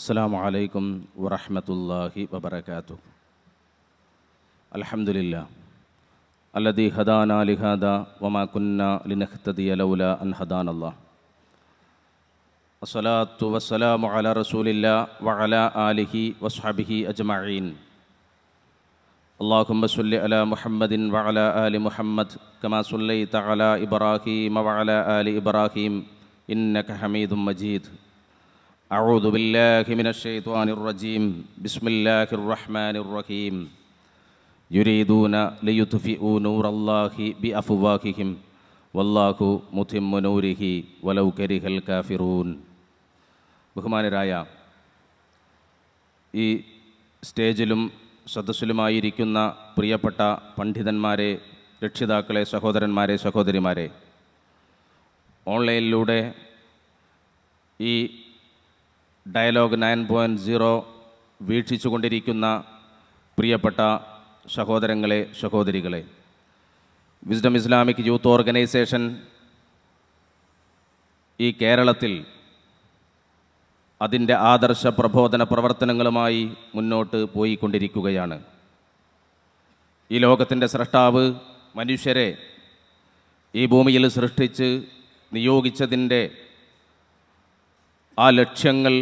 السلام عليكم ورحمة الله وبركاته الحمد لله الذي هدانا لهذا وما كنا لنهتدي لولا أن هدانا الله الصلاة والسلام على رسول الله وعلى آله وصحبه أجمعين اللهم صل على محمد وعلى آل محمد كما صليت على إبراهيم وعلى آل إبراهيم إنك حميد مجيد أعوذ بالله من الشيطان الرجيم بسم الله الرحمن الرحيم يريدون ليطفئوا نور الله بأفواههم والله متم نوره ولو كره الكافرون കാഫിറൂൻ ബഹുമാനരായ ഈ സ്റ്റേജിലും സദസ്സിലുമായിരിക്കുന്ന പ്രിയപ്പെട്ട പണ്ഡിതന്മാരെ രക്ഷിതാക്കളെ സഹോദരന്മാരെ സഹോദരിമാരെ ഓൺലൈനിലൂടെ ഈ ഡയലോഗ് നയൻ പോയിൻറ്റ് സീറോ വീക്ഷിച്ചുകൊണ്ടിരിക്കുന്ന പ്രിയപ്പെട്ട സഹോദരങ്ങളെ സഹോദരികളെ വിസ്ഡം ഇസ്ലാമിക് യൂത്ത് ഓർഗനൈസേഷൻ ഈ കേരളത്തിൽ അതിൻ്റെ ആദർശ പ്രബോധന പ്രവർത്തനങ്ങളുമായി മുന്നോട്ട് പോയിക്കൊണ്ടിരിക്കുകയാണ് ഈ ലോകത്തിൻ്റെ സൃഷ്ടാവ് മനുഷ്യരെ ഈ ഭൂമിയിൽ സൃഷ്ടിച്ച് നിയോഗിച്ചതിൻ്റെ ആ ലക്ഷ്യങ്ങൾ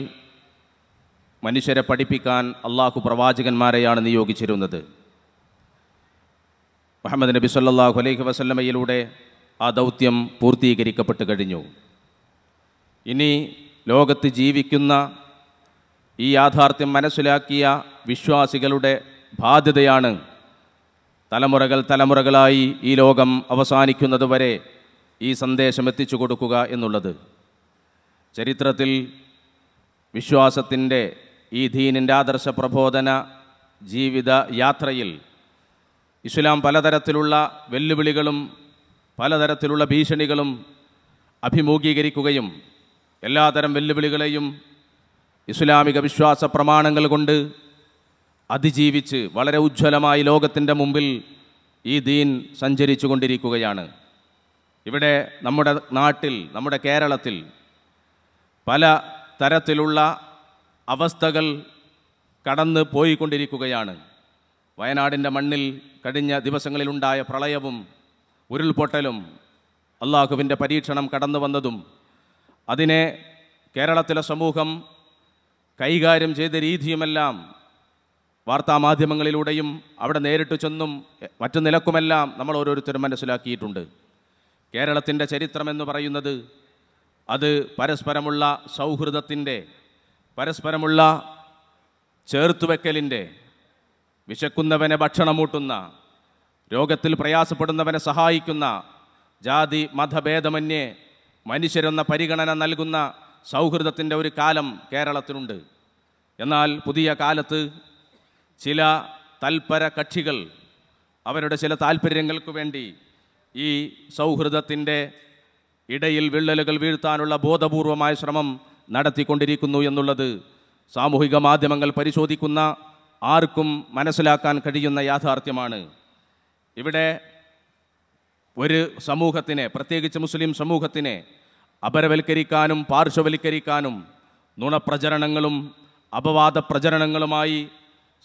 മനുഷ്യരെ പഠിപ്പിക്കാൻ അള്ളാഹു പ്രവാചകന്മാരെയാണ് നിയോഗിച്ചിരുന്നത് മുഹമ്മദ് നബി സല്ലാഹു അലൈഹി വസ്ലമയിലൂടെ ആ ദൗത്യം പൂർത്തീകരിക്കപ്പെട്ട് കഴിഞ്ഞു ഇനി ലോകത്ത് ജീവിക്കുന്ന ഈ യാഥാർത്ഥ്യം മനസ്സിലാക്കിയ വിശ്വാസികളുടെ ബാധ്യതയാണ് തലമുറകൾ തലമുറകളായി ഈ ലോകം അവസാനിക്കുന്നത് വരെ ഈ സന്ദേശം എത്തിച്ചു കൊടുക്കുക എന്നുള്ളത് ചരിത്രത്തിൽ വിശ്വാസത്തിൻ്റെ ഈ ദീനിൻ്റെ ആദർശ പ്രബോധന ജീവിത യാത്രയിൽ ഇസ്ലാം പലതരത്തിലുള്ള വെല്ലുവിളികളും പലതരത്തിലുള്ള ഭീഷണികളും അഭിമുഖീകരിക്കുകയും എല്ലാതരം വെല്ലുവിളികളെയും ഇസ്ലാമിക വിശ്വാസ പ്രമാണങ്ങൾ കൊണ്ട് അതിജീവിച്ച് വളരെ ഉജ്ജ്വലമായി ലോകത്തിൻ്റെ മുമ്പിൽ ഈ ദീൻ സഞ്ചരിച്ചു കൊണ്ടിരിക്കുകയാണ് ഇവിടെ നമ്മുടെ നാട്ടിൽ നമ്മുടെ കേരളത്തിൽ പല തരത്തിലുള്ള അവസ്ഥകൾ കടന്നു പോയിക്കൊണ്ടിരിക്കുകയാണ് വയനാടിൻ്റെ മണ്ണിൽ കഴിഞ്ഞ ദിവസങ്ങളിലുണ്ടായ പ്രളയവും ഉരുൾപൊട്ടലും അള്ളാഹുവിൻ്റെ പരീക്ഷണം കടന്നു വന്നതും അതിനെ കേരളത്തിലെ സമൂഹം കൈകാര്യം ചെയ്ത രീതിയുമെല്ലാം വാർത്താമാധ്യമങ്ങളിലൂടെയും അവിടെ നേരിട്ട് ചെന്നും മറ്റു നിലക്കുമെല്ലാം നമ്മൾ ഓരോരുത്തരും മനസ്സിലാക്കിയിട്ടുണ്ട് കേരളത്തിൻ്റെ ചരിത്രമെന്ന് പറയുന്നത് അത് പരസ്പരമുള്ള സൗഹൃദത്തിൻ്റെ പരസ്പരമുള്ള ചേർത്തുവെക്കലിൻ്റെ വിശക്കുന്നവനെ ഭക്ഷണമൂട്ടുന്ന രോഗത്തിൽ പ്രയാസപ്പെടുന്നവനെ സഹായിക്കുന്ന ജാതി മതഭേദമന്യേ മനുഷ്യരെന്ന പരിഗണന നൽകുന്ന സൗഹൃദത്തിൻ്റെ ഒരു കാലം കേരളത്തിനുണ്ട് എന്നാൽ പുതിയ കാലത്ത് ചില തൽപര കക്ഷികൾ അവരുടെ ചില താൽപ്പര്യങ്ങൾക്ക് വേണ്ടി ഈ സൗഹൃദത്തിൻ്റെ ഇടയിൽ വിള്ളലുകൾ വീഴ്ത്താനുള്ള ബോധപൂർവമായ ശ്രമം നടത്തിക്കൊണ്ടിരിക്കുന്നു എന്നുള്ളത് സാമൂഹിക മാധ്യമങ്ങൾ പരിശോധിക്കുന്ന ആർക്കും മനസ്സിലാക്കാൻ കഴിയുന്ന യാഥാർത്ഥ്യമാണ് ഇവിടെ ഒരു സമൂഹത്തിനെ പ്രത്യേകിച്ച് മുസ്ലിം സമൂഹത്തിനെ അപരവൽക്കരിക്കാനും പാർശ്വവൽക്കരിക്കാനും നുണപ്രചരണങ്ങളും അപവാദ പ്രചരണങ്ങളുമായി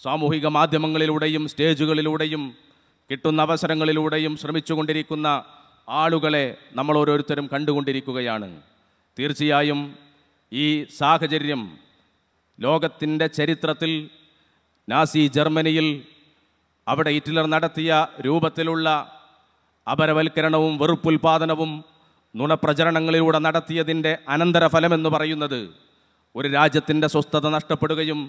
സാമൂഹിക മാധ്യമങ്ങളിലൂടെയും സ്റ്റേജുകളിലൂടെയും കിട്ടുന്ന അവസരങ്ങളിലൂടെയും ശ്രമിച്ചുകൊണ്ടിരിക്കുന്ന ആളുകളെ നമ്മൾ ഓരോരുത്തരും കണ്ടുകൊണ്ടിരിക്കുകയാണ് തീർച്ചയായും ഈ സാഹചര്യം ലോകത്തിൻ്റെ ചരിത്രത്തിൽ നാസി ജർമ്മനിയിൽ അവിടെ ഹിറ്റ്ലർ നടത്തിയ രൂപത്തിലുള്ള അപരവൽക്കരണവും വെറുപ്പുൽപാദനവും നുണപ്രചരണങ്ങളിലൂടെ നടത്തിയതിൻ്റെ അനന്തരഫലമെന്ന് പറയുന്നത് ഒരു രാജ്യത്തിൻ്റെ സ്വസ്ഥത നഷ്ടപ്പെടുകയും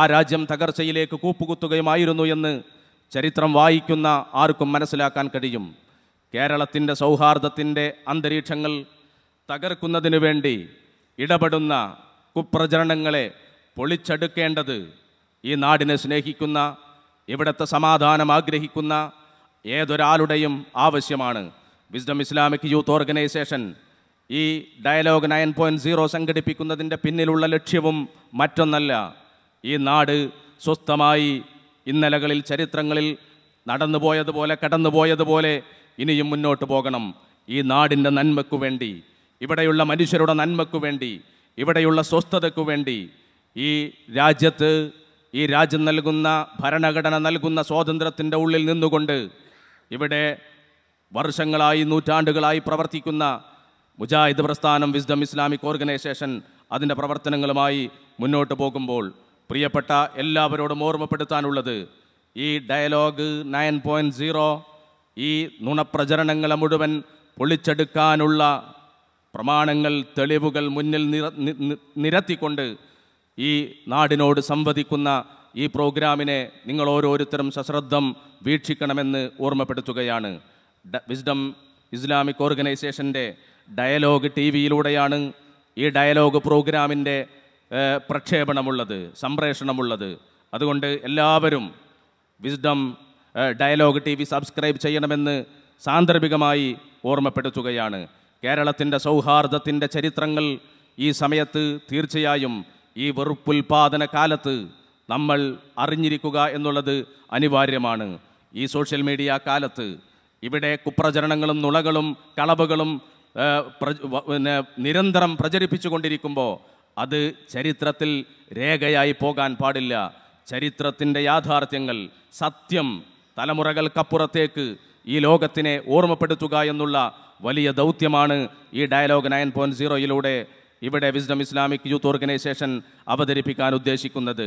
ആ രാജ്യം തകർച്ചയിലേക്ക് കൂപ്പുകുത്തുകയുമായിരുന്നു എന്ന് ചരിത്രം വായിക്കുന്ന ആർക്കും മനസ്സിലാക്കാൻ കഴിയും കേരളത്തിൻ്റെ സൗഹാർദ്ദത്തിൻ്റെ അന്തരീക്ഷങ്ങൾ തകർക്കുന്നതിനു വേണ്ടി ഇടപെടുന്ന കുപ്രചരണങ്ങളെ പൊളിച്ചെടുക്കേണ്ടത് ഈ നാടിനെ സ്നേഹിക്കുന്ന ഇവിടുത്തെ സമാധാനം ആഗ്രഹിക്കുന്ന ഏതൊരാളുടെയും ആവശ്യമാണ് വിസ്ഡം ഇസ്ലാമിക് യൂത്ത് ഓർഗനൈസേഷൻ ഈ ഡയലോഗ് നയൻ പോയിൻറ്റ് സീറോ സംഘടിപ്പിക്കുന്നതിൻ്റെ പിന്നിലുള്ള ലക്ഷ്യവും മറ്റൊന്നല്ല ഈ നാട് സ്വസ്ഥമായി ഇന്നലകളിൽ ചരിത്രങ്ങളിൽ നടന്നുപോയതുപോലെ കടന്നുപോയതുപോലെ ഇനിയും മുന്നോട്ട് പോകണം ഈ നാടിൻ്റെ നന്മയ്ക്കു വേണ്ടി ഇവിടെയുള്ള മനുഷ്യരുടെ നന്മയ്ക്കു വേണ്ടി ഇവിടെയുള്ള സ്വസ്ഥതയ്ക്കു വേണ്ടി ഈ രാജ്യത്ത് ഈ രാജ്യം നൽകുന്ന ഭരണഘടന നൽകുന്ന സ്വാതന്ത്ര്യത്തിൻ്റെ ഉള്ളിൽ നിന്നുകൊണ്ട് ഇവിടെ വർഷങ്ങളായി നൂറ്റാണ്ടുകളായി പ്രവർത്തിക്കുന്ന മുജാഹിദ് പ്രസ്ഥാനം വിസ്ഡം ഇസ്ലാമിക് ഓർഗനൈസേഷൻ അതിൻ്റെ പ്രവർത്തനങ്ങളുമായി മുന്നോട്ട് പോകുമ്പോൾ പ്രിയപ്പെട്ട എല്ലാവരോടും ഓർമ്മപ്പെടുത്താനുള്ളത് ഈ ഡയലോഗ് നയൻ പോയിൻറ്റ് സീറോ ഈ നുണപ്രചരണങ്ങളെ മുഴുവൻ പൊളിച്ചെടുക്കാനുള്ള പ്രമാണങ്ങൾ തെളിവുകൾ മുന്നിൽ നിരത്തിക്കൊണ്ട് ഈ നാടിനോട് സംവദിക്കുന്ന ഈ പ്രോഗ്രാമിനെ നിങ്ങൾ ഓരോരുത്തരും സശ്രദ്ധം വീക്ഷിക്കണമെന്ന് ഓർമ്മപ്പെടുത്തുകയാണ് വിസ്ഡം ഇസ്ലാമിക് ഓർഗനൈസേഷൻ്റെ ഡയലോഗ് ടി വിയിലൂടെയാണ് ഈ ഡയലോഗ് പ്രോഗ്രാമിൻ്റെ പ്രക്ഷേപണമുള്ളത് സംപ്രേഷണമുള്ളത് അതുകൊണ്ട് എല്ലാവരും wisdom dialogue T V subscribe ചെയ്യണമെന്ന് സാന്ദർഭികമായി ഓർമ്മപ്പെടുത്തുകയാണ് കേരളത്തിൻ്റെ സൗഹാർദ്ദത്തിൻ്റെ ചരിത്രങ്ങൾ ഈ സമയത്ത് തീർച്ചയായും ഈ വെറുപ്പുൽപാദന കാലത്ത് നമ്മൾ അറിഞ്ഞിരിക്കുക എന്നുള്ളത് അനിവാര്യമാണ് ഈ സോഷ്യൽ മീഡിയ കാലത്ത് ഇവിടെ കുപ്രചരണങ്ങളും നുളകളും കളവുകളും പിന്നെ നിരന്തരം പ്രചരിപ്പിച്ചു കൊണ്ടിരിക്കുമ്പോൾ അത് ചരിത്രത്തിൽ രേഖയായി പോകാൻ പാടില്ല ചരിത്രത്തിൻ്റെ യാഥാർത്ഥ്യങ്ങൾ സത്യം തലമുറകൾക്കപ്പുറത്തേക്ക് ഈ ലോകത്തിനെ ഓർമ്മപ്പെടുത്തുക എന്നുള്ള വലിയ ദൗത്യമാണ് ഈ ഡയലോഗ് നയൻ പോയിൻറ്റ് സീറോയിലൂടെ ഇവിടെ വിസ്ഡം ഇസ്ലാമിക് യൂത്ത് ഓർഗനൈസേഷൻ അവതരിപ്പിക്കാൻ ഉദ്ദേശിക്കുന്നത്